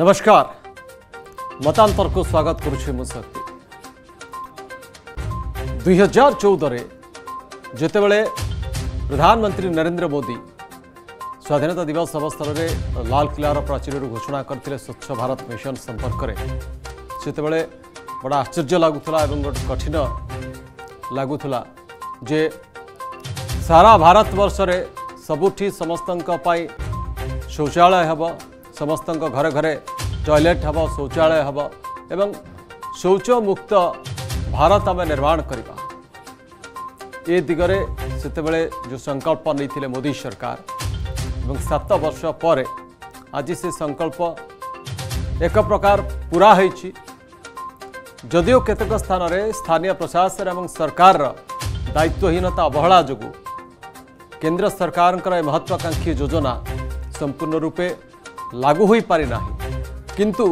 नमस्कार मतान्तरको स्वागत କରୁଛି ମୁଁ ଶକ୍ତି ଦୁଇ ହଜାର ଚଉଦରେ ଯେତେବେଳେ ପ୍ରଧାନମନ୍ତ୍ରୀ ନରେନ୍ଦ୍ର ମୋଦି ସ୍ୱାଧୀନତା ଦିବସ ଅବସରରେ ଲାଲକିଲ୍ଲାର ପ୍ରାଚୀରରୁ ଘୋଷଣା କରିଥିଲେ ସ୍ୱଚ୍ଛ ଭାରତ ମିଶନ ସମ୍ପର୍କରେ ସେତେବେଳେ ବଡ଼ ଆଶ୍ଚର୍ଯ୍ୟ ଲାଗୁଥିଲା ଏବଂ ଗୋଟେ କଠିନ ଲାଗୁଥିଲା ଯେ ସାରା ଭାରତବର୍ଷରେ ସବୁଠି ସମସ୍ତଙ୍କ ପାଇଁ ଶୌଚାଳୟ ହେବ समस्त घरे घरे टयलेट हम शौचालय हम एवं शौचमुक्त भारत आम निर्माण करवा ये दिगरे से जो संकल्प नहीं मोदी सरकार एवं सत वर्ष पर आज से संकल्प एक प्रकार पूरा होदियों केत स्थान स्थानीय प्रशासन एवं सरकार दायित्वहीनता अवहेला जो केन्द्र सरकार महत्वाकांक्षी योजना संपूर्ण रूपे ଲାଗୁ ହୋଇପାରିନାହିଁ କିନ୍ତୁ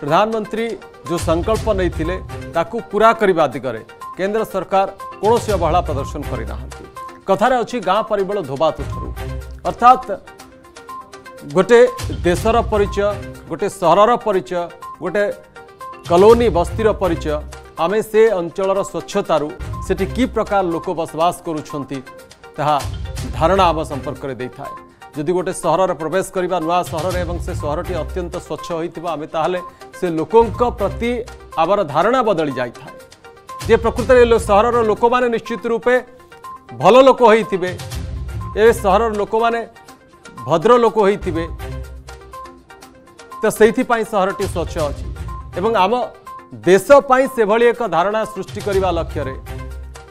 ପ୍ରଧାନମନ୍ତ୍ରୀ ଯେଉଁ ସଂକଳ୍ପ ନେଇଥିଲେ ତାକୁ ପୁରା କରିବା ଦିଗରେ କେନ୍ଦ୍ର ସରକାର କୌଣସି ଅବହେଳା ପ୍ରଦର୍ଶନ କରିନାହାନ୍ତି କଥାରେ ଅଛି ଗାଁ ପରିମଳ ଧୋବା ତୁଠରୁ ଅର୍ଥାତ୍ ଗୋଟେ ଦେଶର ପରିଚୟ ଗୋଟେ ସହରର ପରିଚୟ ଗୋଟେ କଲୋନି ବସ୍ତିର ପରିଚୟ ଆମେ ସେ ଅଞ୍ଚଳର ସ୍ୱଚ୍ଛତାରୁ ସେଠି କି ପ୍ରକାର ଲୋକ ବସବାସ କରୁଛନ୍ତି ତାହା ଧାରଣା ଆମ ସମ୍ପର୍କରେ ଦେଇଥାଏ जदि गोटे सहर प्रवेश नुआ सहर से सहरटी अत्यंत स्वच्छ होता आम तालोले से लोकों प्रति आम धारणा बदली जाए जे प्रकृत सहर लोक मैंने निश्चित रूपे भल लोक ए सहर लोक मैंने भद्र लोक होते तो से सहर टी स्वच्छ अच्छी आम देश से भली एक धारणा सृष्टि करने लक्ष्य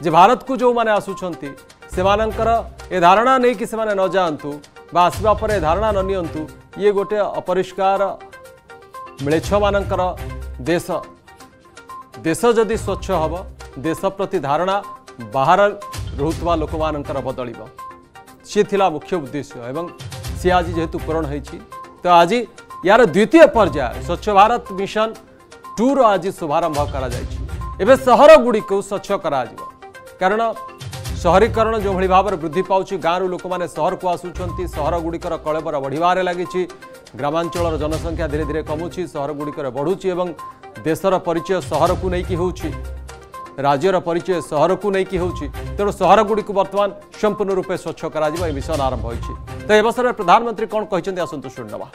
जे भारत को जो मैंने आसुंच ए धारणा नहीं कि न जातु आसवा धारणा न निंतु ये गोटे अपरिष्कार मिलेच्छ मानकर देश देश जदि स्वच्छ हम देश प्रति धारणा बाहर रोकवा लोक मान बदल सी थी मुख्य उद्देश्य एवं सी आज जेहेतु पूरण तो आज यार द्वितीय पर्याय स्वच्छ भारत मिशन टूर आज शुभारंभ करहर गुड़ी स्वच्छ कर कारण ସହରୀକରଣ ଯେଉଁଭଳି ଭାବରେ ବୃଦ୍ଧି ପାଉଛି ଗାଁରୁ ଲୋକମାନେ ସହରକୁ ଆସୁଛନ୍ତି ସହରଗୁଡ଼ିକର କଳେବର ବଢ଼ିବାରେ ଲାଗିଛି ଗ୍ରାମାଞ୍ଚଳର ଜନସଂଖ୍ୟା ଧୀରେ ଧୀରେ କମୁଛି ସହରଗୁଡ଼ିକରେ ବଢ଼ୁଛି ଏବଂ ଦେଶର ପରିଚୟ ସହରକୁ ନେଇକି ହେଉଛି ରାଜ୍ୟର ପରିଚୟ ସହରକୁ ନେଇକି ହେଉଛି ତେଣୁ ସହରଗୁଡ଼ିକୁ ବର୍ତ୍ତମାନ ସମ୍ପୂର୍ଣ୍ଣ ରୂପେ ସ୍ୱଚ୍ଛ କରାଯିବ ଏହି ମିଶନ ଆରମ୍ଭ ହୋଇଛି ତ ଏ ଅବସରରେ ପ୍ରଧାନମନ୍ତ୍ରୀ କ'ଣ କହିଛନ୍ତି ଆସନ୍ତୁ ଶୁଣିନେବା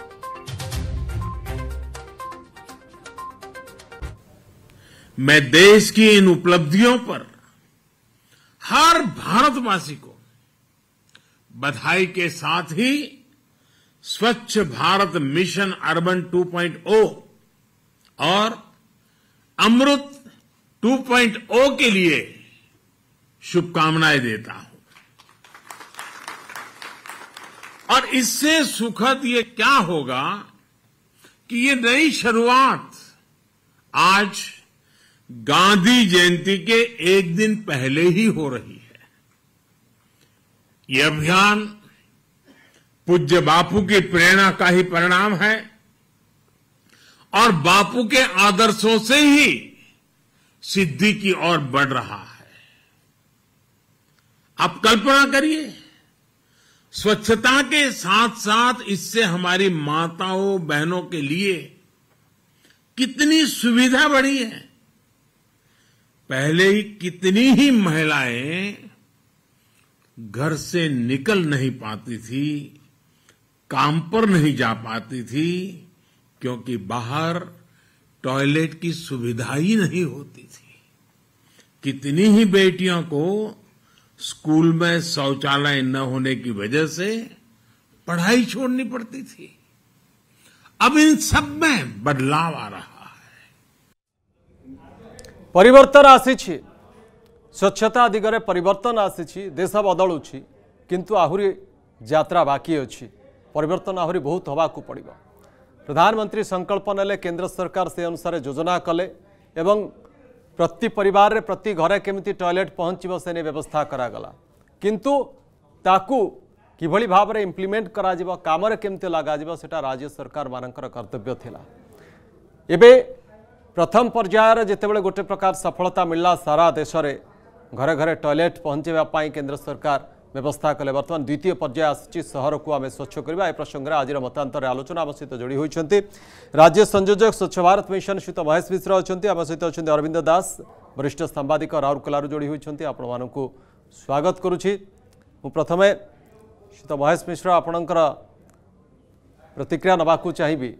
मैं देश की इन उपलब्धियों पर हर भारतवासी को बधाई के साथ ही स्वच्छ भारत मिशन अर्बन 2.0 और अमृत 2.0 के लिए शुभकामनाएं देता हूं और इससे सुखद ये क्या होगा कि ये नई शुरुआत आज गांधी जयंती के एक दिन पहले ही हो रही है ये अभियान पूज्य बापू की प्रेरणा का ही परिणाम है और बापू के आदर्शों से ही सिद्धि की ओर बढ़ रहा है आप कल्पना करिए स्वच्छता के साथ साथ इससे हमारी माताओं बहनों के लिए कितनी सुविधा बढ़ी है पहले ही कितनी ही महिलाएं घर से निकल नहीं पाती थी काम पर नहीं जा पाती थी क्योंकि बाहर टॉयलेट की सुविधा ही नहीं होती थी कितनी ही बेटियों को स्कूल में शौचालय न होने की वजह से पढ़ाई छोड़नी पड़ती थी अब इन सब में बदलाव आ रहा ପରିବର୍ତ୍ତନ ଆସିଛି ସ୍ୱଚ୍ଛତା ଦିଗରେ ପରିବର୍ତ୍ତନ ଆସିଛି ଦେଶ ବଦଳୁଛି କିନ୍ତୁ ଆହୁରି ଯାତ୍ରା ବାକି ଅଛି ପରିବର୍ତ୍ତନ ଆହୁରି ବହୁତ ହେବାକୁ ପଡ଼ିବ ପ୍ରଧାନମନ୍ତ୍ରୀ ସଂକଳ୍ପ ନେଲେ କେନ୍ଦ୍ର ସରକାର ସେ ଅନୁସାରେ ଯୋଜନା କଲେ ଏବଂ ପ୍ରତି ପରିବାରରେ ପ୍ରତି ଘରେ କେମିତି ଟଏଲେଟ୍ ପହଞ୍ଚିବ ସେ ନେଇ ବ୍ୟବସ୍ଥା କରାଗଲା କିନ୍ତୁ ତାକୁ କିଭଳି ଭାବରେ ଇମ୍ପ୍ଲିମେଣ୍ଟ କରାଯିବ କାମରେ କେମିତି ଲଗାଯିବ ସେଟା ରାଜ୍ୟ ସରକାରମାନଙ୍କର କର୍ତ୍ତବ୍ୟ ଥିଲା ଏବେ प्रथम पर्यायर जितेबले गोटे प्रकार सफलता मिलला सारा देश में घरे घरे टॉयलेट पहुँचे केन्द्र सरकार व्यवस्था कले बर्तमान द्वितीय पर्याय आसर को आम स्वच्छ करवा यह में आज मतांतर आलोचना आम सहित जोड़ी होती राज्य संयोजक स्वच्छ भारत मिशन सहित महेश मिश्र अच्छा आम सहित अच्छे अरविंद दास वरिष्ठ सांबादिक राउरकलू जोड़ी होती आपण मानक स्वागत करुच्ची प्रथम सीत महेश मिश्र आपण प्रतिक्रिया नाकू चाहिए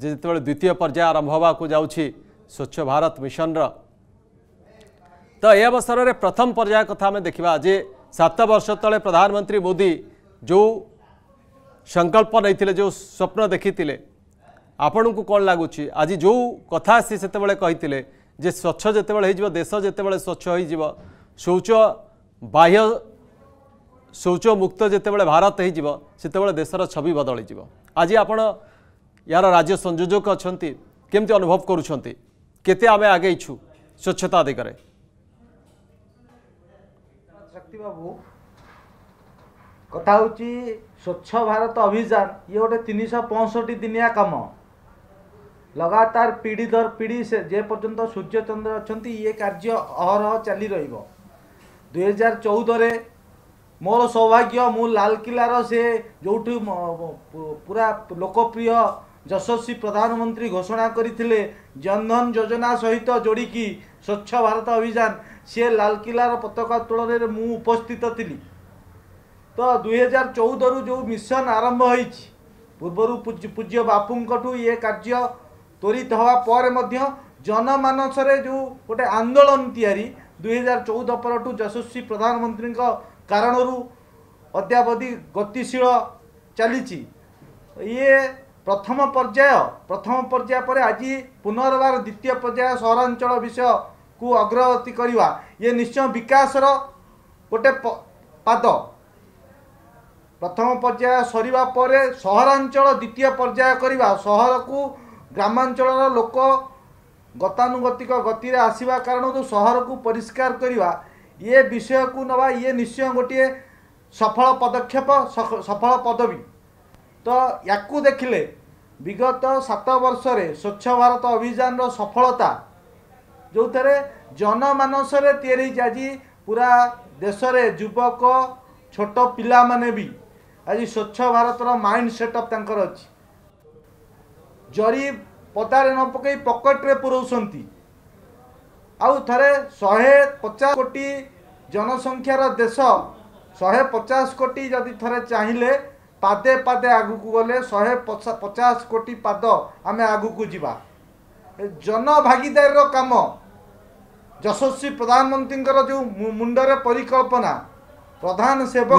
जे जिते द्वितीय पर्याय आरंभ हो जाऊँगी स्वच्छ भारत मिशन तो यह अवसर में प्रथम पर्याय कथा आम देखा जे सात वर्ष ते प्रधानमंत्री मोदी जो संकल्प नहीं जो स्वप्न देखी आपण को कौन लगुच आज जो कथा से कही स्वच्छ जिते देश जो स्वच्छ हो शौच बाह्य शौच मुक्त जिते भारत होते देशर छवि बदली आज आपण यार राज्य संयोजक अच्छा केमती अनुभव करुँच के आगे स्वच्छता दिगरे कथा हूँ स्वच्छ भारत अभियान ये गोटे तीन शौ पंचष्टि दिनिया कम लगातार पीढ़ी दर पीढ़ी से जेपर्यंत सूर्यचंद्र अच्छा ये कार्य अहरह चली रुई हजार चौदह मोर सौभाग्य मु लालकिलार से जो पूरा लोकप्रिय ଯଶସ୍ୱୀ ପ୍ରଧାନମନ୍ତ୍ରୀ ଘୋଷଣା କରିଥିଲେ ଜନଧନ ଯୋଜନା ସହିତ ଯୋଡ଼ିକି ସ୍ୱଚ୍ଛ ଭାରତ ଅଭିଯାନ ସିଏ ଲାଲକିଲ୍ଲାର ପତାକା ଉତ୍ତୋଳନରେ ମୁଁ ଉପସ୍ଥିତ ଥିଲି ତ ଦୁଇହଜାର ଚଉଦରୁ ଯେଉଁ ମିଶନ ଆରମ୍ଭ ହୋଇଛି ପୂର୍ବରୁ ପୂଜ୍ୟ ବାପୁଙ୍କଠୁ ଏ କାର୍ଯ୍ୟ ତ୍ୱରିତ ହେବା ପରେ ମଧ୍ୟ ଜନମାନସରେ ଯେଉଁ ଗୋଟେ ଆନ୍ଦୋଳନ ତିଆରି ଦୁଇହଜାର ଚଉଦ ପରଠୁ ଯଶସ୍ୱୀ ପ୍ରଧାନମନ୍ତ୍ରୀଙ୍କ କାରଣରୁ ଅଦ୍ୟାବଧି ଗତିଶୀଳ ଚାଲିଛି ଇଏ ପ୍ରଥମ ପର୍ଯ୍ୟାୟ ପ୍ରଥମ ପର୍ଯ୍ୟାୟ ପରେ ଆଜି ପୁନର୍ବାର ଦ୍ୱିତୀୟ ପର୍ଯ୍ୟାୟ ସହରାଞ୍ଚଳ ବିଷୟକୁ ଅଗ୍ରଗତି କରିବା ଇଏ ନିଶ୍ଚୟ ବିକାଶର ଗୋଟେ ପାଦ ପ୍ରଥମ ପର୍ଯ୍ୟାୟ ସରିବା ପରେ ସହରାଞ୍ଚଳ ଦ୍ୱିତୀୟ ପର୍ଯ୍ୟାୟ କରିବା ସହରକୁ ଗ୍ରାମାଞ୍ଚଳର ଲୋକ ଗତାନୁଗତିକ ଗତିରେ ଆସିବା କାରଣରୁ ସହରକୁ ପରିଷ୍କାର କରିବା ଇଏ ବିଷୟକୁ ନେବା ଇଏ ନିଶ୍ଚୟ ଗୋଟିଏ ସଫଳ ପଦକ୍ଷେପ ସଫଳ ପଦବୀ ତ ୟାକୁ ଦେଖିଲେ ବିଗତ ସାତ ବର୍ଷରେ ସ୍ୱଚ୍ଛ ଭାରତ ଅଭିଯାନର ସଫଳତା ଯେଉଁଥିରେ ଜନମାନସରେ ତିଆରି ଆଜି ପୁରା ଦେଶରେ ଯୁବକ ଛୋଟ ପିଲାମାନେ ବି ଆଜି ସ୍ୱଚ୍ଛ ଭାରତର ମାଇଣ୍ଡ ସେଟଅପ୍ ତାଙ୍କର ଅଛି ଜରି ପତାରେ ନ ପକାଇ ପକେଟରେ ପୁରଉଛନ୍ତି ଆଉ ଥରେ ଶହେ ପଚାଶ କୋଟି ଜନସଂଖ୍ୟାର ଦେଶ ଶହେ ପଚାଶ କୋଟି ଯଦି ଥରେ ଚାହିଁଲେ ପାଦେ ପାଦେ ଆଗକୁ ଗଲେ ଶହେ ପଚାଶ କୋଟି ପାଦ ଆମେ ଆଗକୁ ଯିବା ଜନଭାଗିଦାରୀର କାମ ଯଶସ୍ୱୀ ପ୍ରଧାନମନ୍ତ୍ରୀଙ୍କର ଯେଉଁ ମୁଣ୍ଡରେ ପରିକଳ୍ପନା ପ୍ରଧାନ ସେବକ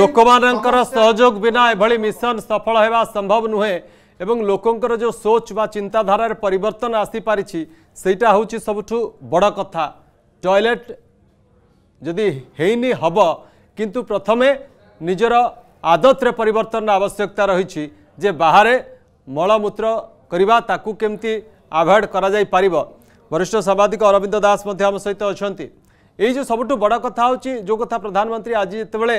ଲୋକମାନଙ୍କର ସହଯୋଗ ବିନା ଏଭଳି ମିଶନ ସଫଳ ହେବା ସମ୍ଭବ ନୁହେଁ ଏବଂ ଲୋକଙ୍କର ଯେଉଁ ସୋଚ ବା ଚିନ୍ତାଧାରାରେ ପରିବର୍ତ୍ତନ ଆସିପାରିଛି ସେଇଟା ହେଉଛି ସବୁଠୁ ବଡ଼ କଥା ଟଏଲେଟ୍ ଯଦି ହେଇନି ହେବ କିନ୍ତୁ ପ୍ରଥମେ ନିଜର ଆଦତରେ ପରିବର୍ତ୍ତନର ଆବଶ୍ୟକତା ରହିଛି ଯେ ବାହାରେ ମଳମୂତ୍ର କରିବା ତାକୁ କେମିତି ଆଭଏଡ୍ କରାଯାଇପାରିବ ବରିଷ୍ଠ ସାମ୍ବାଦିକ ଅରବିନ୍ଦ ଦାସ ମଧ୍ୟ ଆମ ସହିତ ଅଛନ୍ତି ଏଇ ଯେଉଁ ସବୁଠୁ ବଡ଼ କଥା ହେଉଛି ଯେଉଁ କଥା ପ୍ରଧାନମନ୍ତ୍ରୀ ଆଜି ଯେତେବେଳେ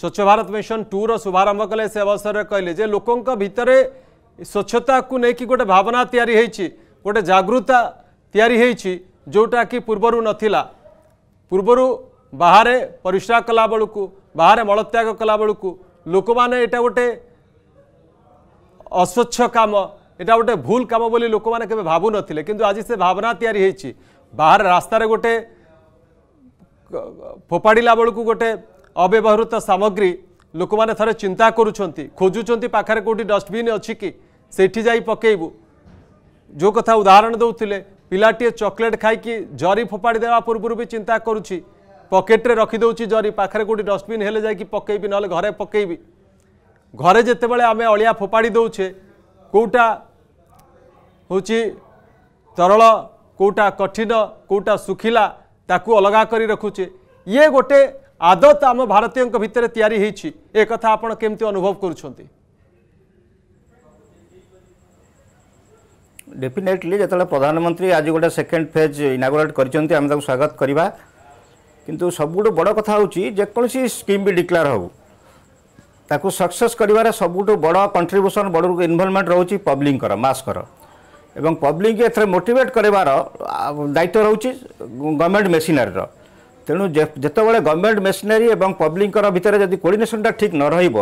ସ୍ୱଚ୍ଛ ଭାରତ ମିଶନ ଟୁର ଶୁଭାରମ୍ଭ କଲେ ସେ ଅବସରରେ କହିଲେ ଯେ ଲୋକଙ୍କ ଭିତରେ ସ୍ୱଚ୍ଛତାକୁ ନେଇକି ଗୋଟେ ଭାବନା ତିଆରି ହୋଇଛି ଗୋଟେ ଜାଗୃତା ତିଆରି ହୋଇଛି ଯେଉଁଟାକି ପୂର୍ବରୁ ନଥିଲା ପୂର୍ବରୁ ବାହାରେ ପରିସ୍ରା କଲାବେଳକୁ बाहर मलत्याग कला बेलू लोक मैंने यहाँ गोटे अस्वच्छ कम यहाँ गोटे भूल कम बोली लोक मैंने के भाव नए कि आज से भावना या बाहर रास्त गोटे फोपाड़ा बेलू गोटे अव्यवहृत सामग्री लोक मैंने थे चिंता करुं खोजुं पाखे कौटी डस्टबिन अच्छी से पकईबू जो कथा उदाहरण दूसरे पिलाटीए चकोलेट खाई जरी फोपाड़ी देवा पूर्व भी चिंता करुच्छी पकेट्रे रखिदे जरी पाखे कौट डस्टबिन है पकईबी ना घरे पकईबी घरे जिते बे अलिया फोपाड़ी दौचे कौटा हूँ तरल कौटा कठिन कौटा सुखिला ताकु अलग कर रखुचे ये गोटे आदत आम भारतीय भितर या कथा आप कमी अनुभव करेफिनेटली जो प्रधानमंत्री आज गोटे सेकेंड फेज इनागोरेट कर स्वागत करवा কিন্তু ସବୁଠୁ ବଡ଼ କଥା ହେଉଛି ଯେକୌଣସି ସ୍କିମ୍ ବି ଡିକ୍ଲାର ହେଉ ତାକୁ ସକ୍ସେସ୍ କରିବାର ସବୁଠୁ ବଡ଼ କଣ୍ଟ୍ରିବ୍ୟୁସନ୍ ବଡ଼ ଇନଭଲ୍ଭମେଣ୍ଟ ରହୁଛି ପବ୍ଲିକଙ୍କର ମାସ୍କର ଏବଂ ପବ୍ଲିକ ଏଥିରେ ମୋଟିଭେଟ୍ କରିବାର ଦାୟିତ୍ୱ ରହୁଛି ଗଭର୍ଣ୍ଣମେଣ୍ଟ ମେସିନାରୀର ତେଣୁ ଯେତେବେଳେ ଗଭର୍ଣ୍ଣମେଣ୍ଟ ମେସିନାରୀ ଏବଂ ପବ୍ଲିକଙ୍କର ଭିତରେ ଯଦି କୋଡ଼ିନେସନଟା ଠିକ୍ ନ ରହିବ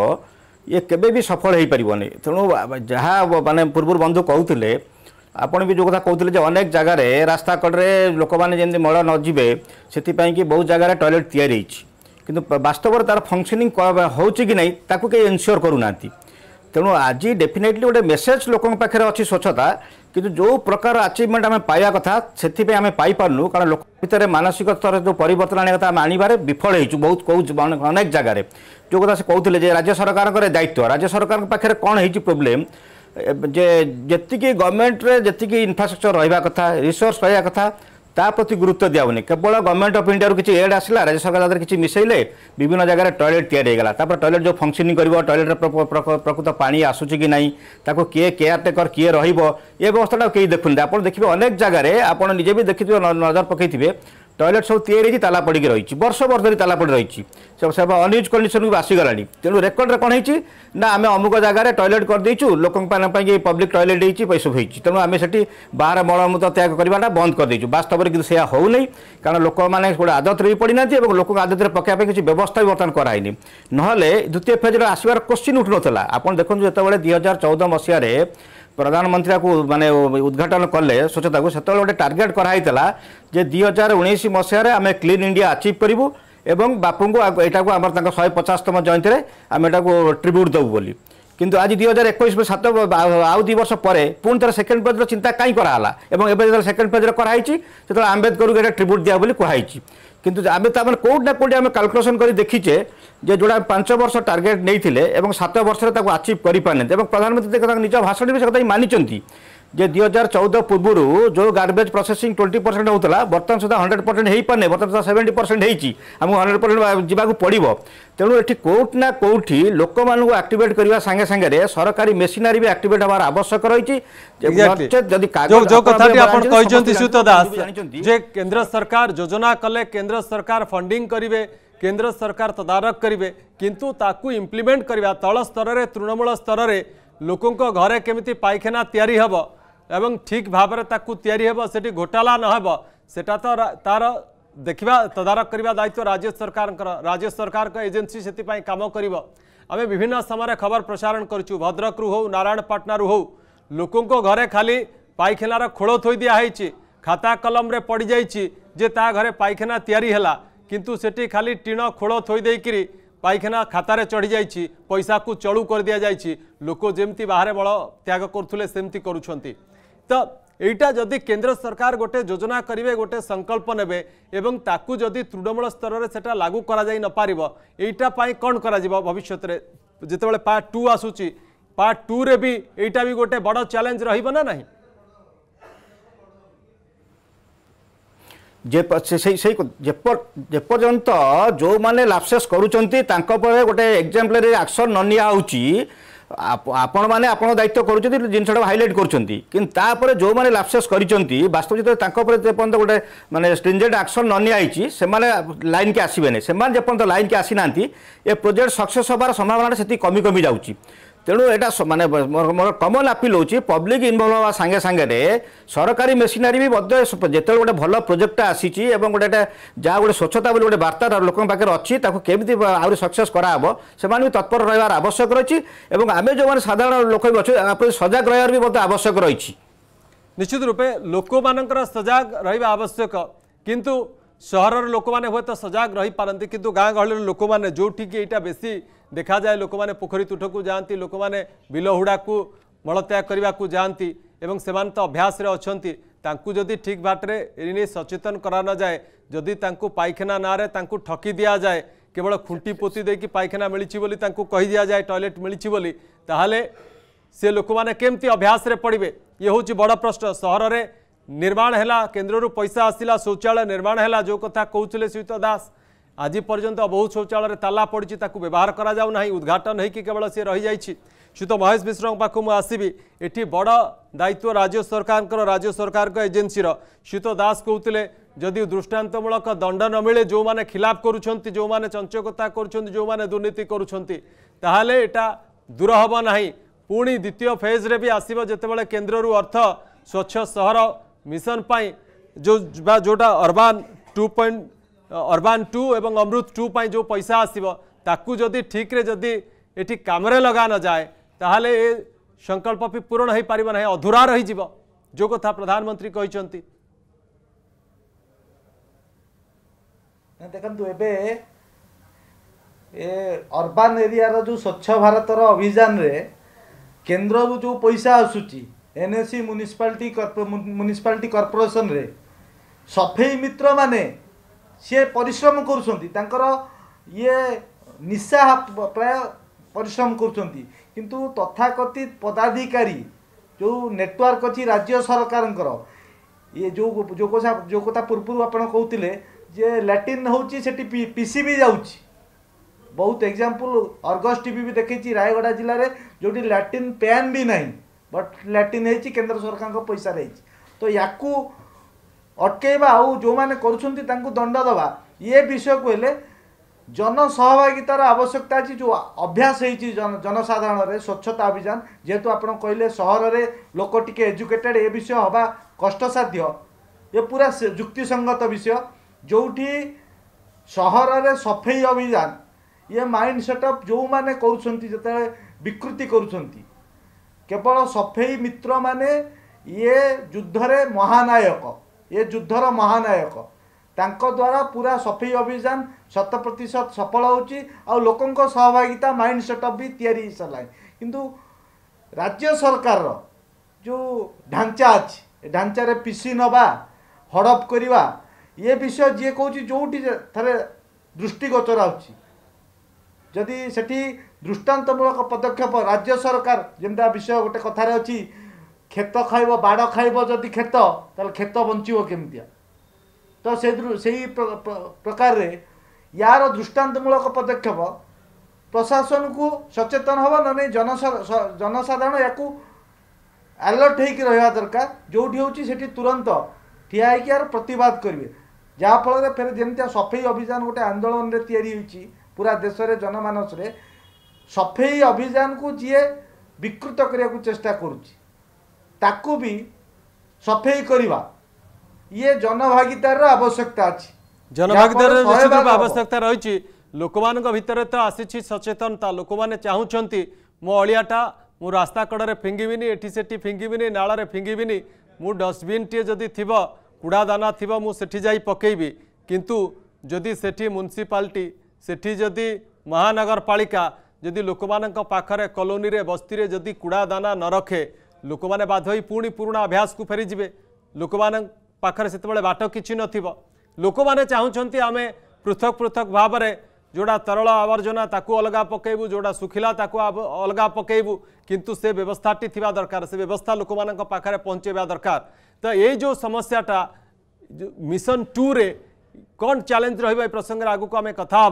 ଇଏ କେବେ ବି ସଫଳ ହୋଇପାରିବନି ତେଣୁ ଯାହା ମାନେ ପୂର୍ବରୁ ବନ୍ଧୁ କହୁଥିଲେ ଆପଣ ବି ଯେଉଁ କଥା କହୁଥିଲେ ଯେ ଅନେକ ଜାଗାରେ ରାସ୍ତା କଡ଼ରେ ଲୋକମାନେ ଯେମିତି ମଳ ନ ଯିବେ ସେଥିପାଇଁକି ବହୁତ ଜାଗାରେ ଟଏଲେଟ୍ ତିଆରି ହେଇଛି କିନ୍ତୁ ବାସ୍ତବରେ ତା'ର ଫଙ୍କସନିଂ ହେଉଛି କି ନାହିଁ ତାକୁ କେହି ଏନ୍ସିଓର କରୁନାହାନ୍ତି ତେଣୁ ଆଜି ଡେଫିନେଟଲି ଗୋଟେ ମେସେଜ୍ ଲୋକଙ୍କ ପାଖରେ ଅଛି ସ୍ୱଚ୍ଛତା କିନ୍ତୁ ଯେଉଁ ପ୍ରକାର ଆଚିଭମେଣ୍ଟ ଆମେ ପାଇବା କଥା ସେଥିପାଇଁ ଆମେ ପାଇପାରୁନୁ କାରଣ ଲୋକ ଭିତରେ ମାନସିକ ସ୍ତରରେ ଯେଉଁ ପରିବର୍ତ୍ତନ ଆଣିବା କଥା ଆମେ ଆଣିବାରେ ବିଫଳ ହେଇଛୁ ବହୁତ କେଉଁ ଅନେକ ଜାଗାରେ ଯେଉଁ କଥା ସେ କହୁଥିଲେ ଯେ ରାଜ୍ୟ ସରକାରଙ୍କର ଦାୟିତ୍ୱ ରାଜ୍ୟ ସରକାରଙ୍କ ପାଖରେ କ'ଣ ହେଇଛି ପ୍ରୋବ୍ଲେମ୍ ଯେ ଯେତିକି ଗଭର୍ଣ୍ଣମେଣ୍ଟରେ ଯେତିକି ଇନଫ୍ରାଷ୍ଟ୍ରକ୍ଚର ରହିବା କଥା ରିସୋର୍ସ ରହିବା କଥା ତା ପ୍ରତି ଗୁରୁତ୍ୱ ଦିଆହେଉନି କେବଳ ଗଭର୍ଣ୍ଣମେଣ୍ଟ ଅଫ୍ ଇଣ୍ଡିଆରୁ କିଛି ଏଡ୍ ଆସିଲା ରାଜ୍ୟ ସରକାର ତା ଦେହରେ କିଛି ମିଶାଇଲେ ବିଭିନ୍ନ ଜାଗାରେ ଟଏଲେଟ୍ ତିଆରି ହୋଇଗଲା ତାପରେ ଟଏଲେଟ୍ ଯେଉଁ ଫଙ୍କସନିଂ କରିବ ଟଏଲେଟ୍ରେ ପ୍ରକୃତ ପାଣି ଆସୁଛି କି ନାହିଁ ତାକୁ କିଏ କେୟାର ଟେକର୍ କିଏ ରହିବ ଏ ବ୍ୟବସ୍ଥାଟା କେହି ଦେଖୁନି ଆପଣ ଦେଖିବେ ଅନେକ ଜାଗାରେ ଆପଣ ନିଜେ ବି ଦେଖିଥିବେ ନଜର ପକାଇଥିବେ টয়লেট সব তৈরি হয়েছে তালা পড়ি রয়েছে বর্ষ বর্ষ ধরে তালা পড়ি রয়েছে সব সব অনইউজ কন্ডিশন আসিগলা তেমন রেকর্ডরে কম হয়েছে না আমি অমুক জায়গায় টয়লেট করেদেইছু লোক পব্লিক টয়লেট হয়েছি এসব হয়েছে তেমন আমি সেটি বাহার মলমূত্র ত্যাগ করাটা বন্ধ করেদেইছু বাস্তবের কিন্তু সেয়া হো না কারণ লোক মানে গোটে আদতরে বি পড়ি না এবং লোক আদতরে পকাইয়া কিছু ব্যবস্থা বর্তমান করা হয়নি নহলে দ্বিতীয় ফেজর আসবার কোশ্চিন উঠুন আপনার দেখুন যেতবে দুই হাজার চৌদ মশায় ପ୍ରଧାନମନ୍ତ୍ରୀ ଆକୁ ମାନେ ଉଦ୍ଘାଟନ କଲେ ସ୍ୱଚ୍ଛତାକୁ ସେତେବେଳେ ଗୋଟେ ଟାର୍ଗେଟ୍ କରାହେଇଥିଲା ଯେ ଦୁଇ ହଜାର ଉଣେଇଶ ମସିହାରେ ଆମେ କ୍ଲିନ୍ ଇଣ୍ଡିଆ ଆଚିଭ୍ କରିବୁ ଏବଂ ବାପୁଙ୍କୁ ଏଇଟାକୁ ଆମର ତାଙ୍କ ଶହେ ପଚାଶତମ ଜୟନ୍ତୀରେ ଆମେ ଏଟାକୁ ଟ୍ରିବ୍ୟୁଟ୍ ଦେବୁ ବୋଲି କିନ୍ତୁ ଆଜି ଦୁଇ ହଜାର ଏକୋଇଶ ସାତ ଆଉ ଦୁଇ ବର୍ଷ ପରେ ପୁଣି ଥରେ ସେକେଣ୍ଡ ପେଜ୍ର ଚିନ୍ତା କାହିଁ କରାହେଲା ଏବଂ ଏବେ ଯେତେବେଳେ ସେକେଣ୍ଡ ପେଜ୍ରେ କରାହେଇଛି ସେତେବେଳେ ଆମ୍ବେଦକରଙ୍କୁ ଏଇଟା ଟ୍ରିବ୍ୟୁଟ୍ ଦିଆ ବୋଲି କୁହାହେଇଛି কিন্তু আমি তা মানে কেউ না কেউটি আমি কালকুলেসন করে দেখিছে যে যেটা আমি পাঁচ বর্ষ টার্গেট নিয়ে এবং সাত বর্ষে তাকে আচিভ করে পারি এবং প্রধানমন্ত্রী নিজ ভাষণ বি সে কথা মানিছেন যে দুই হাজার চৌদ পূর্বর যে গার্বেজ প্রসেসিং টোয়েন্টি পরসেন্ট হোলা বর্তমান সুদ্ধা হন্ড্রেড পরসেন্ট হয়েপারে বর্তমান সুদ্ধা সেভেন্টি পরসেন্ট হয়েছি আমি হন্ড্রেড পরসেন্ট যাওয়া পড়ব তেমন এটি কোটি না কোটি লোক মানুষ আক্টিভেট করা সাংে সাংে সরকারি মেসিনারি বি আক্টিভেট হওয়ার আবশ্যক রয়েছে যদি কথাটি আপনার সুত দাস যে কেন্দ্র সরকার যোজনা কলে কেন্দ্র সরকার ফন্ডিং করবে কেন্দ্র সরকার তদারখ করবে কিন্তু তাকে ইমপ্লিমেন্ট করা তল স্তরের তৃণমূল স্তরের লোক ঘরে কেমি পাইখানা তৈরি হব ଏବଂ ଠିକ୍ ଭାବରେ ତାକୁ ତିଆରି ହେବ ସେଠି ଘୋଟାଲା ନ ହେବ ସେଟା ତ ତା'ର ଦେଖିବା ତଦାରଖ କରିବା ଦାୟିତ୍ୱ ରାଜ୍ୟ ସରକାରଙ୍କର ରାଜ୍ୟ ସରକାରଙ୍କ ଏଜେନ୍ସି ସେଥିପାଇଁ କାମ କରିବ ଆମେ ବିଭିନ୍ନ ସମୟରେ ଖବର ପ୍ରସାରଣ କରୁଛୁ ଭଦ୍ରକରୁ ହଉ ନାରାୟଣପାଟଣାରୁ ହଉ ଲୋକଙ୍କ ଘରେ ଖାଲି ପାଇଖାନାର ଖୋଳ ଥୋଇ ଦିଆହେଇଛି ଖାତା କଲମରେ ପଡ଼ିଯାଇଛି ଯେ ତା ଘରେ ପାଇଖାନା ତିଆରି ହେଲା କିନ୍ତୁ ସେଠି ଖାଲି ଟିଣ ଖୋଳ ଥୋଇ ଦେଇକରି ପାଇଖାନା ଖାତାରେ ଚଢ଼ିଯାଇଛି ପଇସାକୁ ଚଳୁ କରିଦିଆଯାଇଛି ଲୋକ ଯେମିତି ବାହାରେ ବଳ ତ୍ୟାଗ କରୁଥିଲେ ସେମିତି କରୁଛନ୍ତି তো এইটা যদি কেন্দ্র সরকার গোটে যোজনা করবে গোটে সংকল্প নেবে এবং তাকু যদি তৃণমূল স্তরের সেটা লাগু করা যাই নপারিব এইটা পাই কোণ করা যাব ভবিষ্যতরে যেতবেলে পার্ট টু আসুচি পার্ট টু রে বি এইটা বি গোটে বড় চ্যালেঞ্জ রহিব না নাহি যে সেই সেই যেপর্যন্ত ଯେଉଁମାନେ ଲାପସେସ୍ କରୁଛନ୍ତି ତାଙ୍କ ପରେ ଗୋଟେ ଏକ୍ଜାମ୍ପଲରେ ଆକ୍ସନ୍ ନ ନିଆହେଉଛି ଆପଣମାନେ ଆପଣଙ୍କ ଦାୟିତ୍ୱ କରୁଛନ୍ତି ଜିନିଷଟାକୁ ହାଇଲାଇଟ୍ କରୁଛନ୍ତି କିନ୍ତୁ ତାପରେ ଯେଉଁମାନେ ଲାପସେସ୍ କରିଛନ୍ତି ବାସ୍ତବ ଯେତେବେଳେ ତାଙ୍କ ଉପରେ ଯେପର୍ଯ୍ୟନ୍ତ ଗୋଟେ ମାନେ ଷ୍ଟ୍ରିଞ୍ଜେଣ୍ଟ ଆକ୍ସନ୍ ନ ନିଆଯାଇଛି ସେମାନେ ଲାଇନ୍କି ଆସିବେନି ସେମାନେ ଯେପର୍ଯ୍ୟନ୍ତ ଲାଇନ୍କି ଆସିନାହାନ୍ତି ଏ ପ୍ରୋଜେକ୍ଟ ସକ୍ସେସ୍ ହେବାର ସମ୍ଭାବନାଟା ସେତିକି କମି କମି ଯାଉଛି তেণু এটা মানে ମୋର କମନ୍ ଆପିଲ୍ ହେଉଛି ପବ୍ଲିକ୍ ଇନଭଲ୍ଭ ହେବା ସାଙ୍ଗେ ସାଙ୍ଗରେ ସରକାରୀ ମେସିନାରୀ ବି ମଧ୍ୟ ଯେତେବେଳେ ଗୋଟେ ଭଲ ପ୍ରୋଜେକ୍ଟଟା ଆସିଛି ଏବଂ ଗୋଟେ ଏଇଟା ଯାହା ଗୋଟେ ସ୍ୱଚ୍ଛତା ବୋଲି ଗୋଟେ ବାର୍ତ୍ତା ଲୋକଙ୍କ ପାଖରେ ଅଛି ତାକୁ କେମିତି ଆହୁରି ସକ୍ସେସ୍ କରାହେବ ସେମାନେ ବି ତତ୍ପର ରହିବାର ଆବଶ୍ୟକ ରହିଛି ଏବଂ ଆମେ ଯେଉଁମାନେ ସାଧାରଣ ଲୋକ ବି ଅଛୁ ଏହା ପ୍ରତି ସଜାଗ ରହିବାର ବି ମଧ୍ୟ ଆବଶ୍ୟକ ରହିଛି ନିଶ୍ଚିତ ରୂପେ ଲୋକମାନଙ୍କର ସଜାଗ ରହିବା ଆବଶ୍ୟକ କିନ୍ତୁ ସହରର ଲୋକମାନେ ହୁଏତ ସଜାଗ ରହିପାରନ୍ତି କିନ୍ତୁ ଗାଁ ଗହଳିର ଲୋକମାନେ ଯେଉଁଠିକି ଏଇଟା ବେଶୀ देखा जाए लोक मैंने पोखरी तुठ को जाती लोक मैंने बिलहुड़ा को मलत्याग करने को जाती से अभ्यास अच्छा जदि ठीक बाटे सचेतन करान जाए जदि पायखाना ना ठकी दि जाए केवल खुंटी पोती देखिए पायखाना मिली कही दि जाए टयलेट मिली बोली से लोक मैंने केमती अभ्यास पड़े ये हूँ बड़ प्रश्न सहर से निर्माण है केन्द्र पैसा आसला शौचालय निर्माण है जो कथा कहते सुत दास ଆଜି ପର୍ଯ୍ୟନ୍ତ ବହୁତ ଶୌଚାଳୟରେ ତାଲା ପଡ଼ିଛି ତାକୁ ବ୍ୟବହାର କରାଯାଉନାହିଁ ଉଦ୍ଘାଟନ ହୋଇକି କେବଳ ସିଏ ରହିଯାଇଛି ସୁତ ମହେଶ ମିଶ୍ରଙ୍କ ପାଖକୁ ମୁଁ ଆସିବି ଏଠି ବଡ଼ ଦାୟିତ୍ୱ ରାଜ୍ୟ ସରକାରଙ୍କର ରାଜ୍ୟ ସରକାରଙ୍କ ଏଜେନ୍ସିର ସୁତ ଦାସ କହୁଥିଲେ ଯଦି ଦୃଷ୍ଟାନ୍ତମୂଳକ ଦଣ୍ଡ ନ ମିଳେ ଯେଉଁମାନେ ଖିଲାପ କରୁଛନ୍ତି ଯେଉଁମାନେ ଚଞ୍ଚକତା କରୁଛନ୍ତି ଯେଉଁମାନେ ଦୁର୍ନୀତି କରୁଛନ୍ତି ତାହେଲେ ଏଇଟା ଦୂର ହେବ ନାହିଁ ପୁଣି ଦ୍ୱିତୀୟ ଫେଜ୍ରେ ବି ଆସିବ ଯେତେବେଳେ କେନ୍ଦ୍ରରୁ ଅର୍ଥ ସ୍ୱଚ୍ଛ ସହର ମିଶନ ପାଇଁ ଯେଉଁ ବା ଯେଉଁଟା urban two point urban two এবং অমৃত টু পাই যে পয়সা আসব তাকে যদি ঠিকরে যদি এটি কামরে লগা ন যায় তাহলে এ সংকল্প বি পূরণ হয়ে পাব না অধুরা রহিযিব যে কথা প্রধানমন্ত্রী কিন্তু দেখুন এবে ଏ ଅର୍ବାନ୍ ଏରିଆର ଯେଉଁ ସ୍ୱଚ୍ଛ ଭାରତର ଅଭିଯାନରେ କେନ୍ଦ୍ରରୁ ଯେଉଁ ପଇସା ଆସୁଛି ଏନ୍ଏସି ମ୍ୟୁନିସିପାଲିଟି ମ୍ୟୁନିସିପାଲିଟି କର୍ପୋରେସନରେ ସଫେଇ ମିତ୍ରମାନେ সে পরিশ্রম করছেন তাঁর ইয়ে নিশা প্রায় পরিশ্রম করছেন কিন্তু তথাকথিত পদাধিকারী যে নেটওয়ার্ক অছি রাজ্য সরকারঙ্কর ইয়ে যে যে কথা পূর্ব আপনার কৌলে যে ল্যাটিন হচ্ছে সেটি পিসিবি যাচ্ছি ବହୁତ ଏକ୍ଜାମ୍ପଲ୍ অর্গস টিভি বি দেখেছি রায়গড়া ଜିଲ୍ଲାରେ যেটি ଲାଟିନ୍ প্যান বি ନାହିଁ বট ଲାଟିନ୍ হয়েছি কেন্দ্র সরকার ପଇସାରେ হয়েছি তো ইয়াকু ଅଟକେଇବା ଆଉ ଯେଉଁମାନେ କରୁଛନ୍ତି ତାଙ୍କୁ ଦଣ୍ଡ ଦେବା ଇଏ ବିଷୟକୁ ହେଲେ ଜନସହଭାଗିତାର ଆବଶ୍ୟକତା ଅଛି ଯେଉଁ ଅଭ୍ୟାସ ହେଇଛି ଜନସାଧାରଣରେ ସ୍ୱଚ୍ଛତା ଅଭିଯାନ ଯେହେତୁ ଆପଣ କହିଲେ ସହରରେ ଲୋକ ଟିକେ ଏଜୁକେଟେଡ଼ ଏ ବିଷୟ ହେବା କଷ୍ଟସାଧ୍ୟ ଏ ପୁରା ଯୁକ୍ତିସଙ୍ଗତ ବିଷୟ ଯେଉଁଠି ସହରରେ ସଫେଇ ଅଭିଯାନ ଇଏ ମାଇଣ୍ଡ ସେଟ୍ଅପ୍ ଯେଉଁମାନେ କରୁଛନ୍ତି ଯେତେବେଳେ ବିକୃତି କରୁଛନ୍ତି କେବଳ ସଫେଇ ମିତ୍ରମାନେ ଇଏ ଯୁଦ୍ଧରେ ମହାନାୟକ य जुद्धर महानयक द्वारा पूरा सफे अभिजान शत प्रतिशत सफल हौ आउँको सहभागिता मन्ड सेट अप्ति राज्य सरकार र जो ढाँचा अस् ढान्छ पिसि ना हडप गर् य विषय जिए कि जोटि थोरै दृष्टिगोचराउँछ दृष्टान्तमूलक पदक्षेप राज्य सरकार जे विषय गएर अहिले କ୍ଷେତ ଖାଇବ ବାଡ଼ ଖାଇବ ଯଦି କ୍ଷେତ ତାହେଲେ କ୍ଷେତ ବଞ୍ଚିବ କେମିତିଆ ତ ସେଥିରୁ ସେହି ପ୍ରକାରରେ ୟାର ଦୃଷ୍ଟାନ୍ତମୂଳକ ପଦକ୍ଷେପ ପ୍ରଶାସନକୁ ସଚେତନ ହେବ ନହେଲେ ଜନସାଧାରଣ ଏହାକୁ ଆଲର୍ଟ ହେଇକି ରହିବା ଦରକାର ଯେଉଁଠି ହେଉଛି ସେଠି ତୁରନ୍ତ ଠିଆ ହେଇକି ଏହାର ପ୍ରତିବାଦ କରିବେ ଯାହାଫଳରେ ଫେରେ ଯେମିତି ସଫେଇ ଅଭିଯାନ ଗୋଟେ ଆନ୍ଦୋଳନରେ ତିଆରି ହେଉଛି ପୁରା ଦେଶରେ ଜନମାନସରେ ସଫେଇ ଅଭିଯାନକୁ ଯିଏ ବିକୃତ କରିବାକୁ ଚେଷ୍ଟା କରୁଛି ତାକୁ ବି ସଫେଇ କରିବା ଇଏ ଜନଭାଗିଦାରର ଆବଶ୍ୟକତା ଅଛି ଜନଭାଗିଦାରର ଆବଶ୍ୟକତା ରହିଛି ଲୋକମାନଙ୍କ ଭିତରେ ତ ଆସିଛି ସଚେତନତା ଲୋକମାନେ ଚାହୁଁଛନ୍ତି ମୋ ଅଳିଆଟା ମୁଁ ରାସ୍ତା କଡ଼ରେ ଫିଙ୍ଗିବିନି ଏଠି ସେଠି ଫିଙ୍ଗିବିନି ନାଳରେ ଫିଙ୍ଗିବିନି ମୁଁ ଡଷ୍ଟବିନ୍ଟିଏ ଯଦି ଥିବ କୁଡ଼ାଦାନା ଥିବ ମୁଁ ସେଠି ଯାଇ ପକାଇବି କିନ୍ତୁ ଯଦି ସେଠି ମ୍ୟୁନିସିପାଲିଟି ସେଠି ଯଦି ମହାନଗରପାଳିକା ଯଦି ଲୋକମାନଙ୍କ ପାଖରେ କଲୋନୀରେ ବସ୍ତିରେ ଯଦି କୁଡ଼ାଦାନା ନ ରଖେ लोक मैंने बाध पुणी पुणा अभ्यास को फेरी लोक मान से बाट कि नोक मैंने चाहूँ आम पृथक पृथक भाव में जोड़ा तरल आवर्जना ताको अलग पकेबू जोड़ा सुखिला अलग पकेबू किंतु से व्यवस्था टी दरकार से व्यवस्था लोक मान पाखे पहुँचवा दरकार तो ये जो समस्याटा मिशन टू रे कौन चैलेंज रही है प्रसंगे आगे आम कथा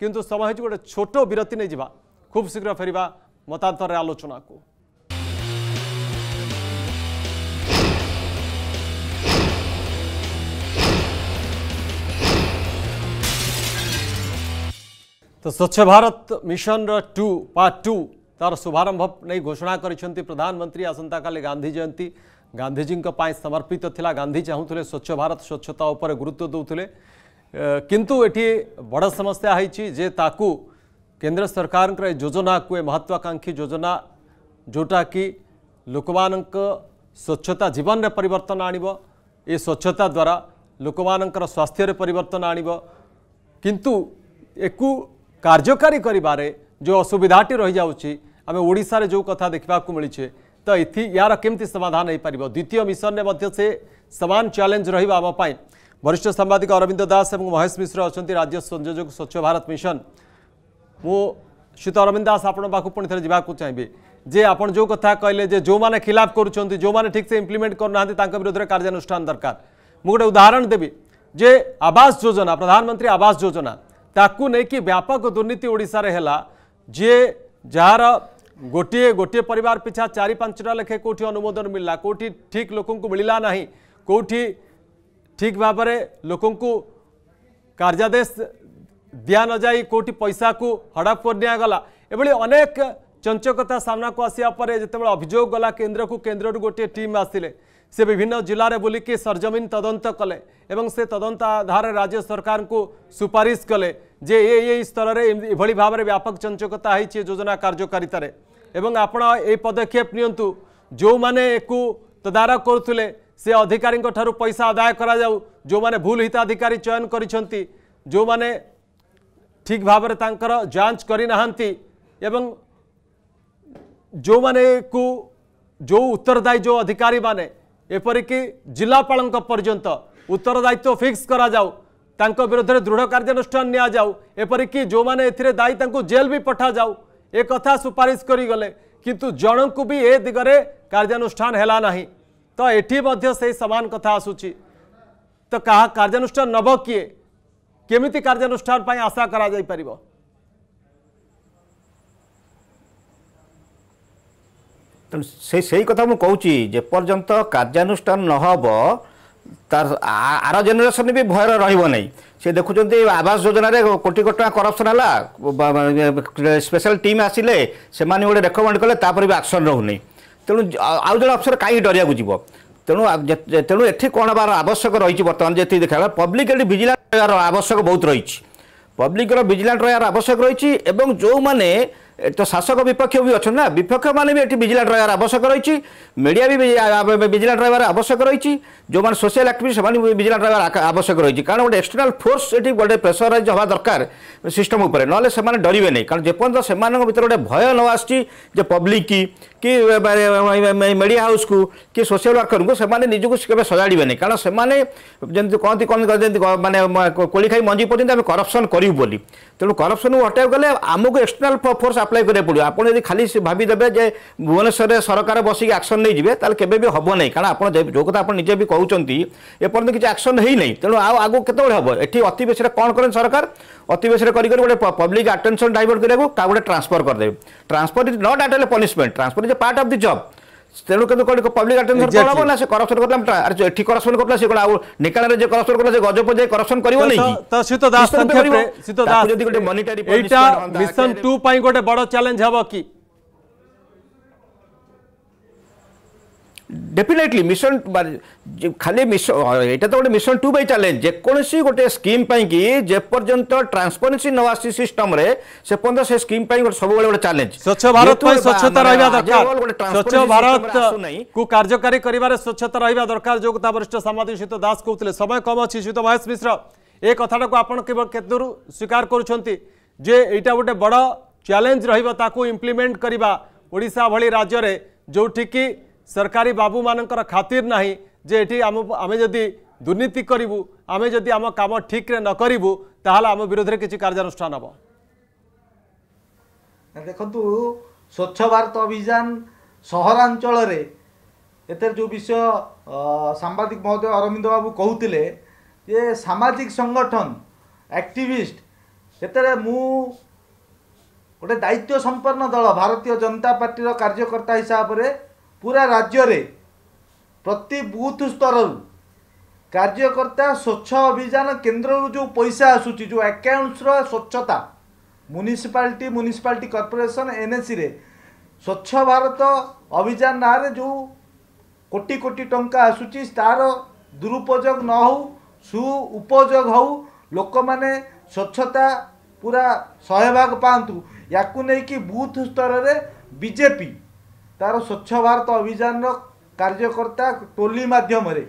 कितु समय हो गए छोटो विरती नहीं जा खूब शीघ्र फेर मतांतर आलोचना को तो स्वच्छ भारत मिशन रू पार्ट टू तार शुभारंभ नहीं घोषणा कर प्रधानमंत्री का गांधी जयंती गांधीजी समर्पित थिला गांधी चाहूल स्वच्छ भारत स्वच्छता उपर गुरुत्व दूसरे किंतु ये बड़ समस्या है ताकू केन्द्र सरकार योजना को महत्वाकांक्षी योजना जोटा कि लोक स्वच्छता जीवन में परिवर्तन ये स्वच्छता द्वारा लोक मान स्वास्थ्य पर आणव किंतु एकू कार्यकारी कर जो असुविधाटी रही जामें ओडार जो कथा देखा मिलीचे तो यार कमी समाधान हो पार द्वित मिशन में सामान चैलेंज रही वरिष्ठ सांबादिक अरविंद दास और महेश मिश्र अच्छा राज्य संयोजक स्वच्छ भारत मिशन मु अरविंद दास आपको पुणि थे जावाक चाहिए जे आप जो कथा कहले जो मैंने खिलाफ कर जो मैंने ठीक से इम्प्लीमेंट करना विरोध में कार्यानुषान दरकार मुझे गोटे उदाहरण देवी जे आवास योजना प्रधानमंत्री आवास योजना ताकू नहीं कि व्यापक दुर्नीति ओडार है जार गोटे गोटे पर पिछा चार पांचटा लेखे कौटी अनुमोदन मिलला कौटी ठीक लोक मिलला ना कौटी ठीक भाव लोक कार्यादेश दि न जा कौटी पैसा को हड़प कर दिगला एभली अनेक चंचकता सामना को आसापर जिते अभोग गला केन्द्र को केन्द्र गोटे टीम आसिले से विभिन्न जिले में बुलिकी सरजमीन तदंत कले से तदंत आधार राज्य सरकार को सुपारिश कले ये स्तर में यह भाव में व्यापक चंचकता है योजना कार्यकारित आपण ये पदक्षेप नियंतु जो मैंने तदारख करुले से अधिकारी पैसा आदाय करा जो माने भूल हिताधिकारी चयन कर जो माने ठीक भाव जांच करना जो मैंने को जो उत्तरदायी जो अधिकारी माने ଏପରିକି ଜିଲ୍ଲାପାଳଙ୍କ ପର୍ଯ୍ୟନ୍ତ ଉତ୍ତରଦାୟିତ୍ୱ ଫିକ୍ସ କରାଯାଉ ତାଙ୍କ ବିରୋଧରେ ଦୃଢ଼ କାର୍ଯ୍ୟାନୁଷ୍ଠାନ ନିଆଯାଉ ଏପରିକି ଯେଉଁମାନେ ଏଥିରେ ଦାୟୀ ତାଙ୍କୁ ଜେଲ୍ ବି ପଠାଯାଉ ଏ କଥା ସୁପାରିଶ କରିଗଲେ କିନ୍ତୁ ଜଣଙ୍କୁ ବି ଏ ଦିଗରେ କାର୍ଯ୍ୟାନୁଷ୍ଠାନ ହେଲା ନାହିଁ ତ ଏଠି ମଧ୍ୟ ସେଇ ସମାନ କଥା ଆସୁଛି ତ କାହା କାର୍ଯ୍ୟାନୁଷ୍ଠାନ ନେବ କିଏ କେମିତି କାର୍ଯ୍ୟାନୁଷ୍ଠାନ ପାଇଁ ଆଶା କରାଯାଇପାରିବ ତେଣୁ ସେ ସେଇ କଥା ମୁଁ କହୁଛି ଯେପର୍ଯ୍ୟନ୍ତ କାର୍ଯ୍ୟାନୁଷ୍ଠାନ ନ ହେବ ତାର ଆର ଜେନେରେସନ୍ ବି ଭୟରେ ରହିବ ନାହିଁ ସେ ଦେଖୁଛନ୍ତି ଆବାସ ଯୋଜନାରେ କୋଟି କୋଟି ଟଙ୍କା କରପ୍ସନ୍ ହେଲା ସ୍ପେଶାଲ ଟିମ୍ ଆସିଲେ ସେମାନେ ଗୋଟେ ରେକମେଣ୍ଡ କଲେ ତାପରେ ବି ଆକ୍ସନ୍ ରହୁନି ତେଣୁ ଆଉ ଜଣେ ଅଫିସର କାହିଁକି ଡରିବାକୁ ଯିବ ତେଣୁ ତେଣୁ ଏଠି କ'ଣ ହେବାର ଆବଶ୍ୟକ ରହିଛି ବର୍ତ୍ତମାନ ଯେତିକି ଦେଖାଗଲା ପବ୍ଲିକ୍ ଏଠି ଭିଜିଲାନ୍ସ ରହିବାର ଆବଶ୍ୟକ ବହୁତ ରହିଛି ପବ୍ଲିକର ଭିଜିଲାନ୍ସ ରହିବାର ଆବଶ୍ୟକ ରହିଛି ଏବଂ ଯେଉଁମାନେ তো শাসক বিপক্ষ বি অনেক না বিপক্ষ মানে বি এটি ভিজিলাট রহবার আবশ্যক রয়েছে মিডিয়া বি ভিজিলাট রহবার আবশ্যক রয়েছে যে সোশিয়াল আক্টিভিস্ট সে ভিজিলাট রহবার আবশ্যক রয়েছে কারণ গোটে এক্সটর্নাল ফোর্স এটি গোটে প্রেসরাইজ হওয়া দরকার সিস্টম উপরে নহলে সে ডরবে না কারণ যেপর্যন্ত সে ভিতরে গোটে ভয় ন আসছে যে পব্লিক কি কি মিডিয়া হাউস কু কি সোশিয়াল ওয়ার্কর কু সে নিজকে কেবে সজাড়বে না কারণ সে যেমন কহতি কমি মানে কোলি খাই মঞ্জি পর্যন্ত আমি করপশন করবু বলি তেমন করপশন হটাই গেলে আমাকে এক্সটর্নাল ফোর্স ଆପ୍ଲାଏ କରିବାକୁ ପଡ଼ିବ ଆପଣ ଯଦି ଖାଲି ଭାବିଦେବେ ଯେ ଭୁବନେଶ୍ୱରରେ ସରକାର ବସିକି ଆକ୍ସନ୍ ନେଇଯିବେ ତାହେଲେ କେବେ ବି ହେବ ନାହିଁ କାରଣ ଆପଣ ଯେଉଁ କଥା ଆପଣ ନିଜେ ବି କହୁଛନ୍ତି ଏପର୍ଯ୍ୟନ୍ତ କିଛି ଆକ୍ସନ୍ ହେଇନାହିଁ ତେଣୁ ଆଉ ଆଗକୁ କେତେବେଳେ ହେବ ଏଠି ଅତି ବେଶୀରେ କ'ଣ କରନ୍ତି ସରକାର ଅତି ବେଶୀରେ କରି ଗୋଟେ ପବ୍ଲିକ୍ ଆଟେନସନ୍ ଡାଇଭର୍ଟ କରିବାକୁ କାହା ଗୋଟେ ଟ୍ରାନ୍ସଫର୍ କରିଦେବେ transfer is not at all punishment transfer is a part of the job তেণু কিন্তু কোটি পব্লিক আটেনশন কোন হবো না সে করপশন করলাম আরে এটি করপশন করলা সে কোন আউ নিকালারে যে করপশন করলা সে গজপ যে করপশন করিব নাই ত সিত দাস সংক্ষেপে সিত দাস যদি গটে মনিটারি এইটা মিশন 2 পাই গটে বড় চ্যালেঞ্জ হব কি ডেফিনেটলি মানে মিশন খালি মিশন এটা তো গোটে মিশন টু বাই চ্যালেঞ্জ যেকোনসি গোটে স্কিম পাইকি পর্যন্ত ট্রান্সপারেন্সি ন আসছি রে সে পর্যন্ত সে স্কিম পাই গোটে সবুলে গোটে চ্যালেঞ্জ স্বচ্ছ ভারত পাই স্বচ্ছতা রহিবা দরকার স্বচ্ছ ভারত কু কার্যকারী করিবারে স্বচ্ছতা রহিবা দরকার যোগ তা বরিষ্ঠ সাংবাদিক সুত দাস কহুতলে সময় কম আছে সুত মহেশ মিশ্র এ কথাটা কো আপন কেতুর স্বীকার করুছন্তি যে এইটা গোটে বড় চ্যালেঞ্জ রহিবা তাকু ইমপ্লিমেন্ট করিবা ওড়িশা ভলি রাজ্যরে যোউঠিকি ସରକାରୀ ବାବୁମାନଙ୍କର ଖାତିର ନାହିଁ ଯେ ଏଠି ଆମ ଆମେ ଯଦି ଦୁର୍ନୀତି କରିବୁ ଆମେ ଯଦି ଆମ କାମ ଠିକ୍ରେ ନ କରିବୁ ତାହେଲେ ଆମ ବିରୋଧରେ କିଛି କାର୍ଯ୍ୟାନୁଷ୍ଠାନ ହେବ ଦେଖନ୍ତୁ ସ୍ୱଚ୍ଛ ଭାରତ ଅଭିଯାନ ସହରାଞ୍ଚଳରେ ଏଥିରେ ଯେଉଁ ବିଷୟ ସାମ୍ବାଦିକ ମହୋଦୟ ଅରବିନ୍ଦ ବାବୁ କହୁଥିଲେ ଯେ ସାମାଜିକ ସଂଗଠନ ଆକ୍ଟିଭିଷ୍ଟ ସେଥିରେ ମୁଁ ଗୋଟେ ଦାୟିତ୍ୱ ସମ୍ପନ୍ନ ଦଳ ଭାରତୀୟ ଜନତା ପାର୍ଟିର କାର୍ଯ୍ୟକର୍ତ୍ତା ହିସାବରେ पूरा राज्य रे प्रति बूथ स्तर କାର୍ଯ୍ୟକର୍ତ୍ତା ସ୍ୱଚ୍ଛ ଅଭିଯାନ କେନ୍ଦ୍ରରୁ ଯେଉଁ ପଇସା ଆସୁଛି ଯେଉଁ ଆକାଉଣ୍ଟସ୍ର ସ୍ୱଚ୍ଛତା ମ୍ୟୁନିସିପାଲିଟି ମ୍ୟୁନିସିପାଲିଟି କର୍ପୋରେସନ୍ ଏନ୍ଏସିରେ ସ୍ୱଚ୍ଛ ଭାରତ ଅଭିଯାନ ନାଁରେ ଯେଉଁ କୋଟି କୋଟି ଟଙ୍କା ଆସୁଛି ତା'ର ଦୁରୁପଯୋଗ ନ ହେଉ ସୁଉପଯୋଗ ହେଉ ଲୋକମାନେ ସ୍ୱଚ୍ଛତା ପୁରା ଶହେ ଭାଗ ପାଆନ୍ତୁ ୟାକୁ ନେଇକି ବୁଥ୍ ସ୍ତରରେ ବିଜେପି ତାର ସ୍ୱଚ୍ଛ ଭାରତ ଅଭିଯାନର କାର୍ଯ୍ୟକର୍ତ୍ତା ଟୋଲି ମାଧ୍ୟମରେ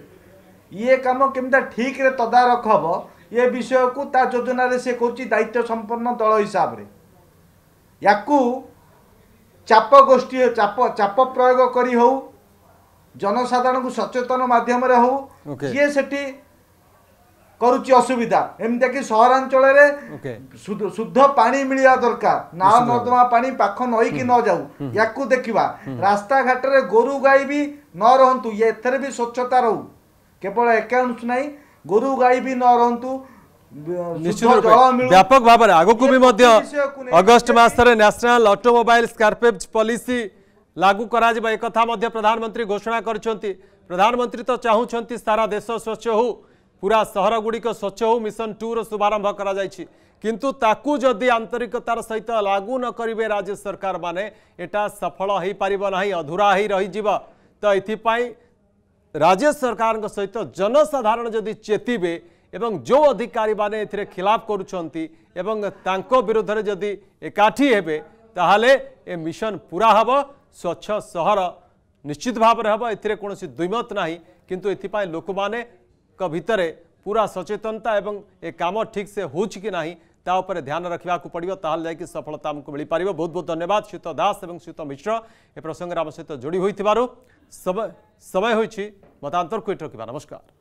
ଇଏ କାମ କେମିତି ଠିକ୍ରେ ତଦାରଖ ହେବ ଏ ବିଷୟକୁ ତା ଯୋଜନାରେ ସେ କହୁଛି ଦାୟିତ୍ୱ ସମ୍ପନ୍ନ ଦଳ ହିସାବରେ ୟାକୁ ଚାପ ଗୋଷ୍ଠୀ ଚାପ ଚାପ ପ୍ରୟୋଗ କରି ହଉ ଜନସାଧାରଣଙ୍କୁ ସଚେତନ ମାଧ୍ୟମରେ ହଉ ସିଏ ସେଠି କରୁଛି ଅସୁବିଧା ଏମିତିକି ସହରାଞ୍ଚଳରେ ଶୁଦ୍ଧ ପାଣି ମିଳିବା ଦରକାର ନାଳ ନର୍ଦ୍ଦମା ପାଣି ପାଖ ନଈକି ନ ଯାଉ ୟାକୁ ଦେଖିବା ରାସ୍ତାଘାଟରେ ଗୋରୁ ଗାଈ ବି ନ ରହନ୍ତୁ ଏଥିରେ ବି ସ୍ୱଚ୍ଛତା ରହୁ କେବଳ ଏକାଉଣ୍ଟ ନାହିଁ ଗୋରୁ ଗାଈ ବି ନ ରହନ୍ତୁ ବ୍ୟାପକ ଭାବରେ ଆଗକୁ ବି ମଧ୍ୟ ଅଗଷ୍ଟ ମାସରେ ନ୍ୟାସନାଲ ଅଟୋମୋବାଇଲ ସ୍କାର୍ପେଜ ପଲିସି ଲାଗୁ କରାଯିବ ଏକଥା ମଧ୍ୟ ପ୍ରଧାନମନ୍ତ୍ରୀ ଘୋଷଣା କରିଛନ୍ତି ପ୍ରଧାନମନ୍ତ୍ରୀ ତ ଚାହୁଁଛନ୍ତି ସାରା ଦେଶ ସ୍ୱଚ୍ଛ ହେଉ पूरा सहर गुड़िक स्वच्छ हो मिशन टूर शुभारंभ किंतु ताकू जदि आंतरिकतार सहित लागू न करेंगे राज्य सरकार माने एटा सफल हो पार ना अधूरा ही रही तो ये राज्य सरकार सहित जनसाधारण जदि चेतवे एवं जो अधिकारी माने एथिरे खिलाफ करुछंती एवं विरुद्ध जदि एकाठी हेबे ताहाले ए मिशन पूरा हे स्वच्छ सहर निश्चित भाव हम हबो एथिरे कोनोसी दुईमत नाही किंतु लोक माने কভিতরে পুরা সচেতনতা এবং এ কাম ঠিক সে হচকি নাই তা উপরে ধ্যান রাখিবাকু পডিবো তালে কি সফলতা আমক মিলি পারিব বহুত বহুত ধন্যবাদ শীত দাস এবং শীত মিত্র এ প্রসঙ্গের অবশয়ত জড়ি হইতিবারো সব সময় হইছি বতান্তর কোইটকে নমস্কার